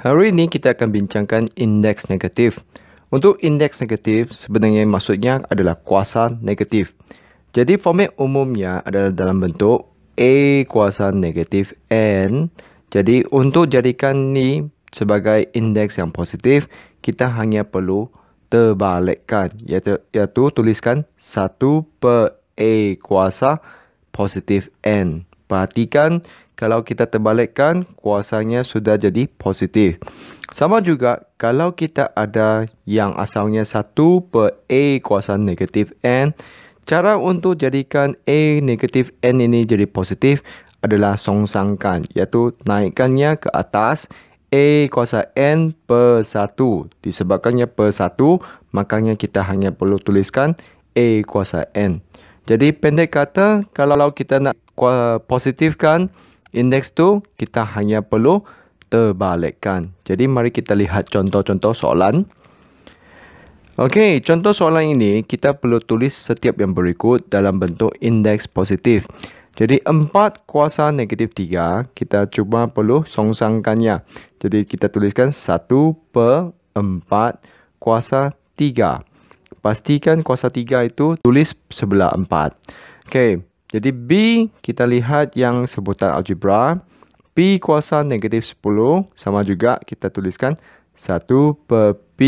Hari ini kita akan bincangkan indeks negatif. Untuk indeks negatif sebenarnya maksudnya adalah kuasa negatif. Jadi format umumnya adalah dalam bentuk A kuasa negatif N. Jadi untuk jadikan ni sebagai indeks yang positif, kita hanya perlu terbalikkan iaitu, iaitu tuliskan 1 per A kuasa positif N. Perhatikan kalau kita terbalikkan kuasanya sudah jadi positif. Sama juga kalau kita ada yang asalnya 1 per A kuasa negatif N. Cara untuk jadikan A negatif N ini jadi positif adalah songsangkan iaitu naikkannya ke atas A kuasa N per 1. Disebabkannya per 1 makanya kita hanya perlu tuliskan A kuasa N. Jadi pendek kata kalau kita nak positifkan indeks tu kita hanya perlu terbalikkan. Jadi mari kita lihat contoh-contoh soalan. Okey, contoh soalan ini kita perlu tulis setiap yang berikut dalam bentuk indeks positif. Jadi 4 kuasa negatif 3, kita cuba perlu songsangkannya. Jadi kita tuliskan 1 per 4 kuasa 3. Pastikan kuasa 3 itu tulis sebelah 4. Okey, jadi B kita lihat yang sebutan algebra. P kuasa negatif 10 sama juga kita tuliskan 1 per P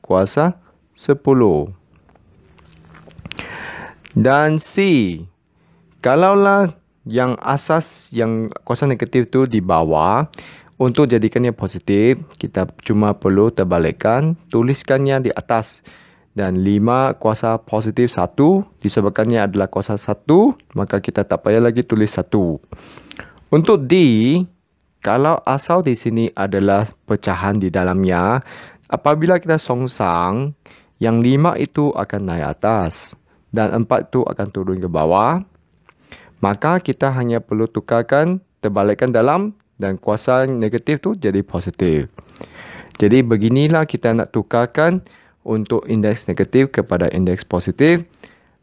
kuasa 10. Dan C. Kalaulah yang asas yang kuasa negatif tu di bawah. Untuk jadikannya positif, kita cuma perlu terbalikkan, tuliskannya di atas dan 5 kuasa positif 1 disebabkannya adalah kuasa 1 maka kita tak payah lagi tulis 1 untuk D kalau asal di sini adalah pecahan di dalamnya apabila kita songsang yang 5 itu akan naik atas dan 4 itu akan turun ke bawah maka kita hanya perlu tukarkan terbalikkan dalam dan kuasa negatif tu jadi positif jadi beginilah kita nak tukarkan untuk indeks negatif kepada indeks positif.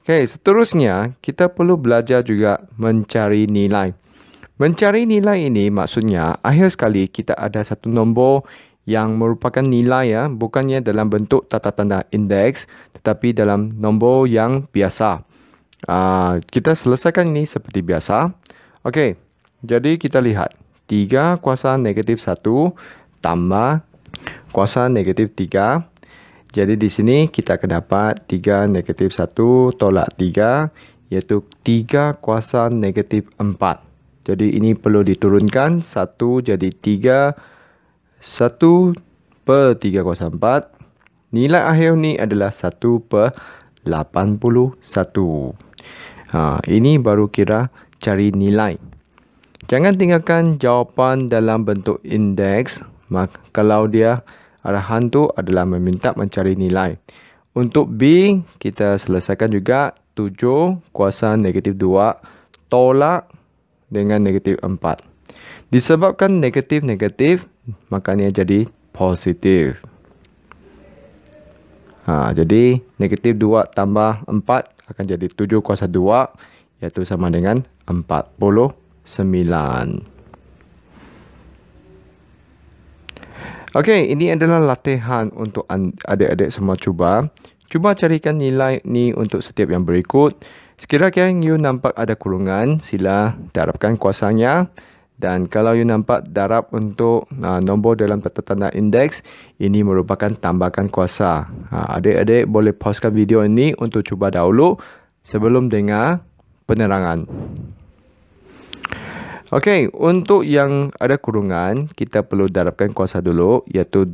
Okey, seterusnya kita perlu belajar juga mencari nilai. Mencari nilai ini maksudnya akhir sekali kita ada satu nombor yang merupakan nilai ya, bukannya dalam bentuk tata tanda indeks tetapi dalam nombor yang biasa. Uh, kita selesaikan ini seperti biasa. Okey, jadi kita lihat 3 kuasa negatif 1 tambah kuasa negatif 3 jadi di sini kita akan dapat 3 negatif 1 tolak 3 iaitu 3 kuasa negatif 4. Jadi ini perlu diturunkan 1 jadi 3 1 per 3 kuasa 4. Nilai akhir ni adalah 1 per 81. Ha, ini baru kira cari nilai. Jangan tinggalkan jawapan dalam bentuk indeks. Kalau dia arahan tu adalah meminta mencari nilai. Untuk B, kita selesaikan juga 7 kuasa negatif 2 tolak dengan negatif 4. Disebabkan negatif-negatif, makanya jadi positif. Ha, jadi, negatif 2 tambah 4 akan jadi 7 kuasa 2, iaitu sama dengan 49. 49. Okey, ini adalah latihan untuk adik-adik semua cuba. Cuba carikan nilai ni untuk setiap yang berikut. Sekiranya yang you nampak ada kurungan, sila darabkan kuasanya. Dan kalau you nampak darab untuk uh, nombor dalam tata tanda indeks, ini merupakan tambahkan kuasa. Ah, adik-adik uh, boleh pauskan video ini untuk cuba dahulu sebelum dengar penerangan. Okey, untuk yang ada kurungan, kita perlu darabkan kuasa dulu iaitu 2.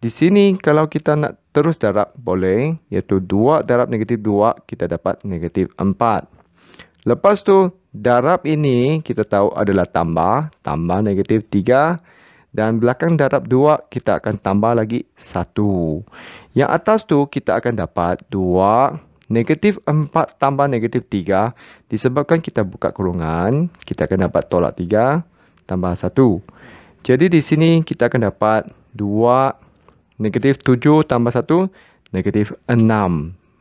Di sini kalau kita nak terus darab boleh iaitu 2 darab negatif 2 kita dapat negatif 4. Lepas tu darab ini kita tahu adalah tambah, tambah negatif 3. Dan belakang darab 2, kita akan tambah lagi 1. Yang atas tu kita akan dapat Negatif 4 tambah negatif 3 disebabkan kita buka kurungan, kita akan dapat tolak 3 tambah 1. Jadi di sini kita akan dapat 2 negatif 7 tambah 1 negatif 6.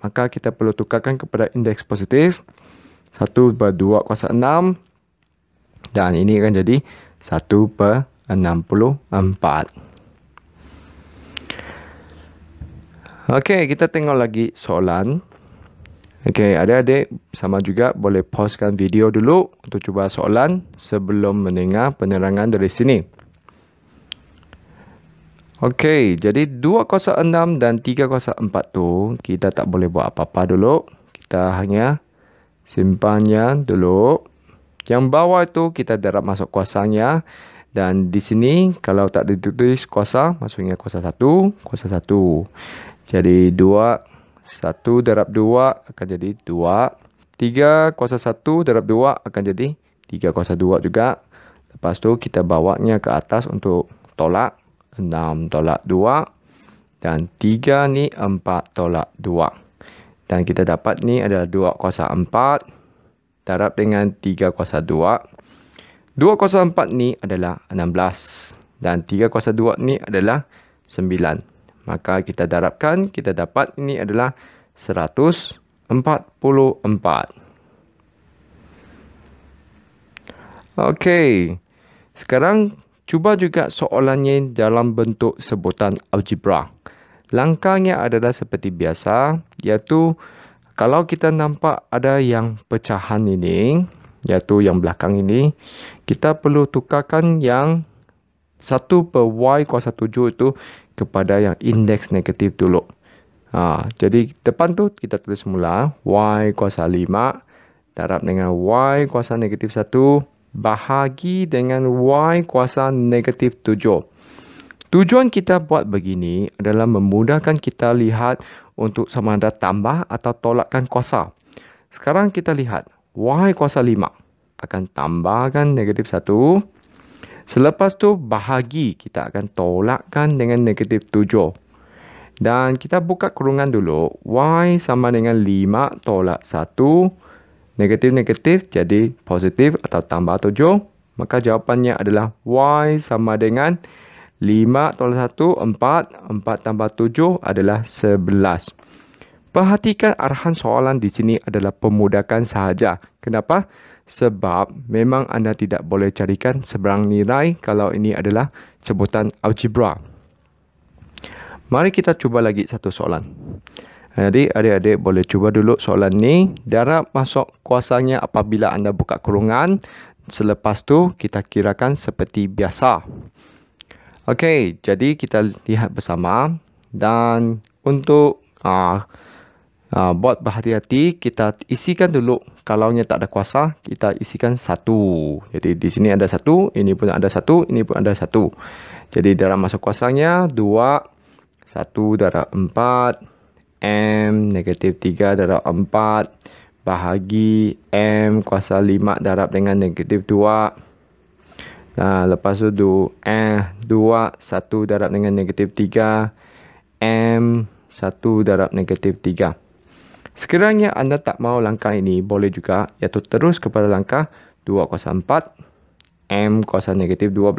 Maka kita perlu tukarkan kepada indeks positif 1 per 2 kuasa 6 dan ini akan jadi 1 per 64. Okey, kita tengok lagi soalan. Okey, adik-adik sama juga boleh pauskan video dulu untuk cuba soalan sebelum mendengar penerangan dari sini. Okey, jadi 206 dan 304 tu kita tak boleh buat apa-apa dulu. Kita hanya simpannya dulu. Yang bawah itu kita darab masuk kuasanya. Dan di sini kalau tak ditulis kuasa, maksudnya kuasa 1, kuasa 1. Jadi 2 satu darab dua akan jadi dua. Tiga kuasa satu darab dua akan jadi tiga kuasa dua juga. Lepas tu kita bawanya ke atas untuk tolak. enam tolak dua Dan tiga ni empat tolak dua Dan kita dapat ni adalah dua kuasa empat darab dengan tiga kuasa dua. Dua kuasa empat ni adalah enam belas Dan tiga kuasa dua ni adalah sembilan maka kita darabkan kita dapat ini adalah 144. Okey. Sekarang cuba juga soalannya dalam bentuk sebutan algebra. Langkahnya adalah seperti biasa iaitu kalau kita nampak ada yang pecahan ini iaitu yang belakang ini kita perlu tukarkan yang satu per y kuasa 7 itu kepada yang indeks negatif dulu. Ha, jadi depan tu kita tulis semula y kuasa lima darab dengan y kuasa negatif satu bahagi dengan y kuasa negatif 7. Tujuan kita buat begini adalah memudahkan kita lihat untuk sama ada tambah atau tolakkan kuasa. Sekarang kita lihat y kuasa lima akan tambahkan negatif satu. Selepas tu bahagi kita akan tolakkan dengan negatif 7. Dan kita buka kurungan dulu. Y sama dengan 5 tolak 1. Negatif-negatif jadi positif atau tambah 7. Maka jawapannya adalah Y sama dengan 5 tolak 1, 4. 4 tambah 7 adalah 11. Perhatikan arahan soalan di sini adalah pemudahkan sahaja. Kenapa? sebab memang anda tidak boleh carikan seberang nilai kalau ini adalah sebutan algebra. Mari kita cuba lagi satu soalan. Jadi adik-adik boleh cuba dulu soalan ni. Darab masuk kuasanya apabila anda buka kurungan. Selepas tu kita kirakan seperti biasa. Okey, jadi kita lihat bersama. Dan untuk... Uh, Ha, buat berhati-hati, kita isikan dulu. Kalau tak ada kuasa, kita isikan satu. Jadi, di sini ada satu, ini pun ada satu, ini pun ada satu. Jadi, dalam masa kuasanya, dua satu darab empat M negatif tiga darab empat bahagi M kuasa lima darab dengan negatif dua. Nah, lepas tu 2, eh, dua satu darab dengan negatif tiga M satu darab negatif tiga. Sekiranya anda tak mahu langkah ini, boleh juga iaitu terus kepada langkah 2 kuasa 4 M kuasa negatif 12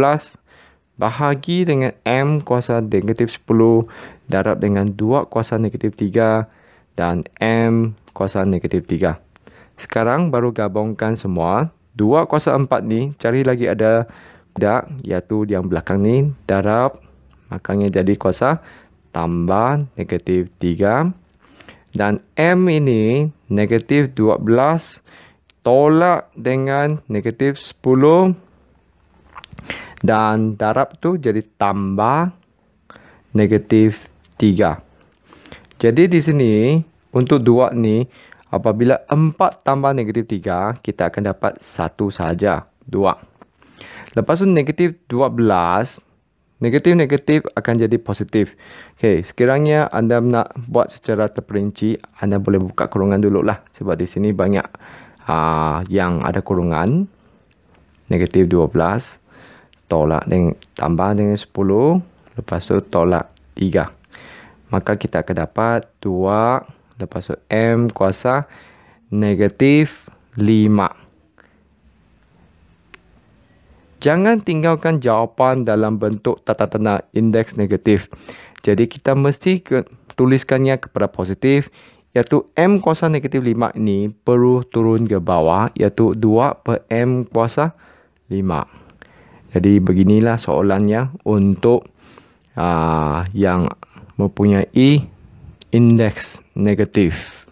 bahagi dengan M kuasa negatif 10 darab dengan 2 kuasa negatif 3 dan M kuasa negatif 3. Sekarang baru gabungkan semua. 2 kuasa 4 ni cari lagi ada tidak iaitu yang belakang ni darab makanya jadi kuasa tambah negatif 3 dan M ini negatif 12 tolak dengan negatif 10 dan darab tu jadi tambah negatif 3. Jadi di sini untuk dua ni apabila 4 tambah negatif 3 kita akan dapat 1 saja 2. Lepas tu negatif Negatif-negatif akan jadi positif. Okay, sekiranya anda nak buat secara terperinci, anda boleh buka kurungan dulu lah. Sebab di sini banyak uh, yang ada kurungan. Negatif 12, tolak dengan, tambah dengan 10, lepas tu tolak 3. Maka kita akan dapat 2, lepas tu M kuasa negatif 5 jangan tinggalkan jawapan dalam bentuk tata tanda indeks negatif. Jadi kita mesti ke, tuliskannya kepada positif iaitu M kuasa negatif 5 ini perlu turun ke bawah iaitu 2 per M kuasa 5. Jadi beginilah soalannya untuk uh, yang mempunyai indeks negatif.